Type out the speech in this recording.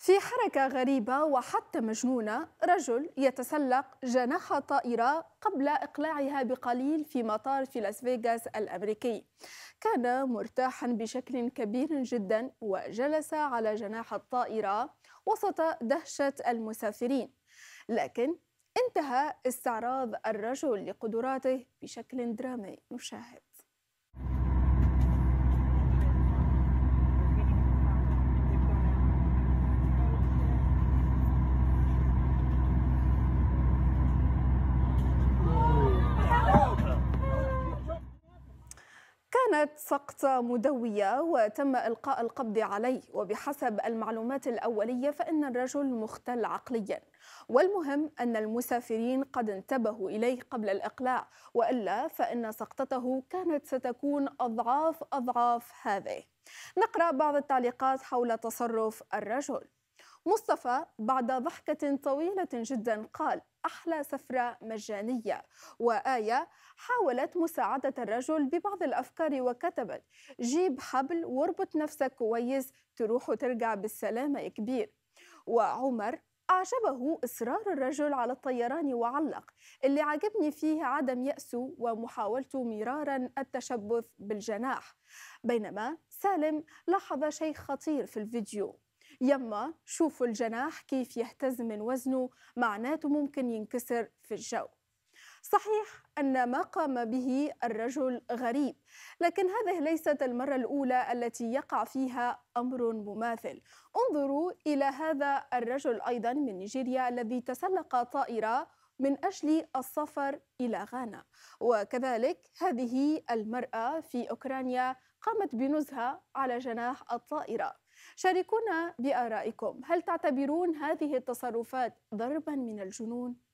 في حركة غريبة وحتى مجنونة رجل يتسلق جناح طائرة قبل إقلاعها بقليل في مطار في لاس فيغاس الأمريكي كان مرتاحا بشكل كبير جدا وجلس على جناح الطائرة وسط دهشة المسافرين لكن انتهى استعراض الرجل لقدراته بشكل درامي نشاهد كانت سقطة مدوية وتم إلقاء القبض عليه وبحسب المعلومات الأولية فإن الرجل مختل عقليا والمهم أن المسافرين قد انتبهوا إليه قبل الإقلاع وإلا فإن سقطته كانت ستكون أضعاف أضعاف هذه نقرأ بعض التعليقات حول تصرف الرجل مصطفى بعد ضحكة طويلة جدا قال أحلى سفرة مجانية وآية حاولت مساعدة الرجل ببعض الأفكار وكتبت جيب حبل واربط نفسك كويس تروح وترجع بالسلامة يا كبير وعمر أعجبه إصرار الرجل على الطيران وعلق اللي عجبني فيه عدم يأسه ومحاولته مرارا التشبث بالجناح بينما سالم لاحظ شيء خطير في الفيديو يما شوفوا الجناح كيف يهتز من وزنه معناته ممكن ينكسر في الجو صحيح أن ما قام به الرجل غريب، لكن هذه ليست المرة الأولى التي يقع فيها أمر مماثل. انظروا إلى هذا الرجل أيضا من نيجيريا الذي تسلق طائرة من أجل السفر إلى غانا وكذلك هذه المرأة في أوكرانيا قامت بنزهة على جناح الطائرة شاركونا بآرائكم هل تعتبرون هذه التصرفات ضربا من الجنون؟